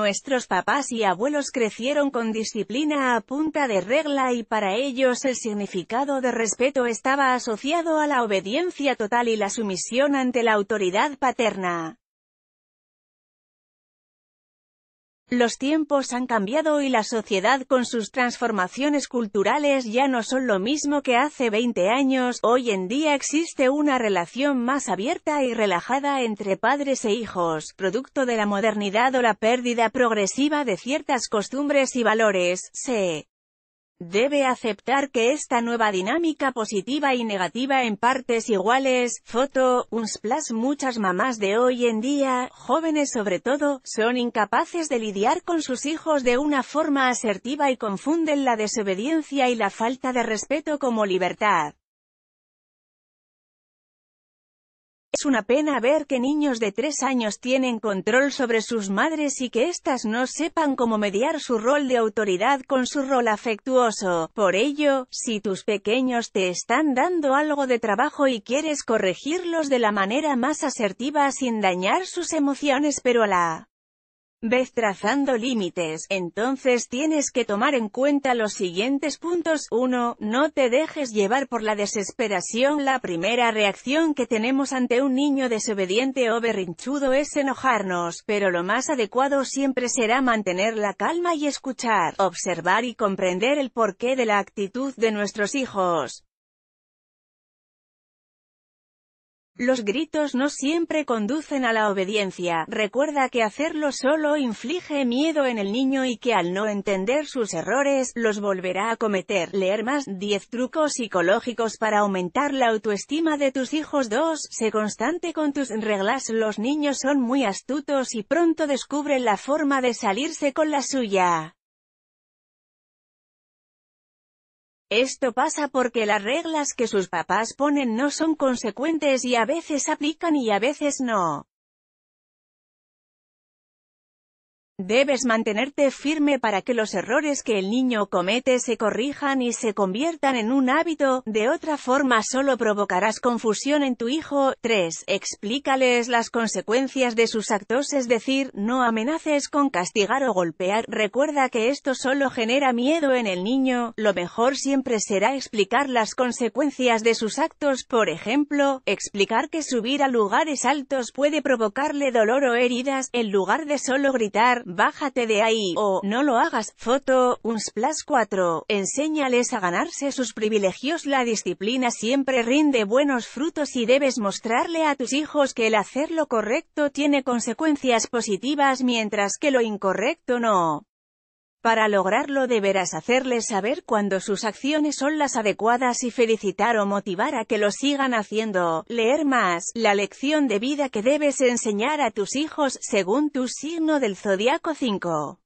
nuestros papás y abuelos crecieron con disciplina a punta de regla y para ellos el significado de respeto estaba asociado a la obediencia total y la sumisión ante la autoridad paterna. Los tiempos han cambiado y la sociedad con sus transformaciones culturales ya no son lo mismo que hace 20 años, hoy en día existe una relación más abierta y relajada entre padres e hijos, producto de la modernidad o la pérdida progresiva de ciertas costumbres y valores, se Debe aceptar que esta nueva dinámica positiva y negativa en partes iguales, foto, splash, Muchas mamás de hoy en día, jóvenes sobre todo, son incapaces de lidiar con sus hijos de una forma asertiva y confunden la desobediencia y la falta de respeto como libertad. Es una pena ver que niños de tres años tienen control sobre sus madres y que éstas no sepan cómo mediar su rol de autoridad con su rol afectuoso. Por ello, si tus pequeños te están dando algo de trabajo y quieres corregirlos de la manera más asertiva sin dañar sus emociones pero a la vez trazando límites, entonces tienes que tomar en cuenta los siguientes puntos. 1. No te dejes llevar por la desesperación. La primera reacción que tenemos ante un niño desobediente o berrinchudo es enojarnos, pero lo más adecuado siempre será mantener la calma y escuchar, observar y comprender el porqué de la actitud de nuestros hijos. Los gritos no siempre conducen a la obediencia, recuerda que hacerlo solo inflige miedo en el niño y que al no entender sus errores, los volverá a cometer. Leer más 10 trucos psicológicos para aumentar la autoestima de tus hijos 2. Sé constante con tus reglas. Los niños son muy astutos y pronto descubren la forma de salirse con la suya. Esto pasa porque las reglas que sus papás ponen no son consecuentes y a veces aplican y a veces no. Debes mantenerte firme para que los errores que el niño comete se corrijan y se conviertan en un hábito, de otra forma solo provocarás confusión en tu hijo. 3. Explícales las consecuencias de sus actos, es decir, no amenaces con castigar o golpear. Recuerda que esto solo genera miedo en el niño, lo mejor siempre será explicar las consecuencias de sus actos, por ejemplo, explicar que subir a lugares altos puede provocarle dolor o heridas, en lugar de solo gritar, bájate de ahí, o, no lo hagas, foto, un splash 4, enséñales a ganarse sus privilegios la disciplina siempre rinde buenos frutos y debes mostrarle a tus hijos que el hacer lo correcto tiene consecuencias positivas mientras que lo incorrecto no. Para lograrlo deberás hacerles saber cuándo sus acciones son las adecuadas y felicitar o motivar a que lo sigan haciendo. Leer más, la lección de vida que debes enseñar a tus hijos, según tu signo del zodiaco 5.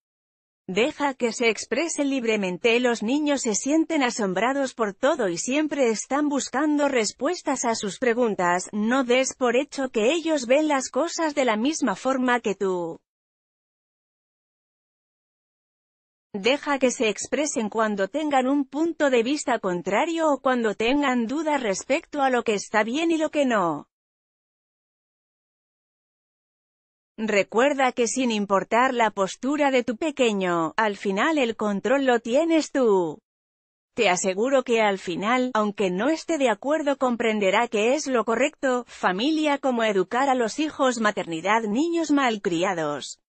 Deja que se exprese libremente. Los niños se sienten asombrados por todo y siempre están buscando respuestas a sus preguntas. No des por hecho que ellos ven las cosas de la misma forma que tú. Deja que se expresen cuando tengan un punto de vista contrario o cuando tengan dudas respecto a lo que está bien y lo que no. Recuerda que sin importar la postura de tu pequeño, al final el control lo tienes tú. Te aseguro que al final, aunque no esté de acuerdo comprenderá que es lo correcto, familia como educar a los hijos maternidad niños malcriados.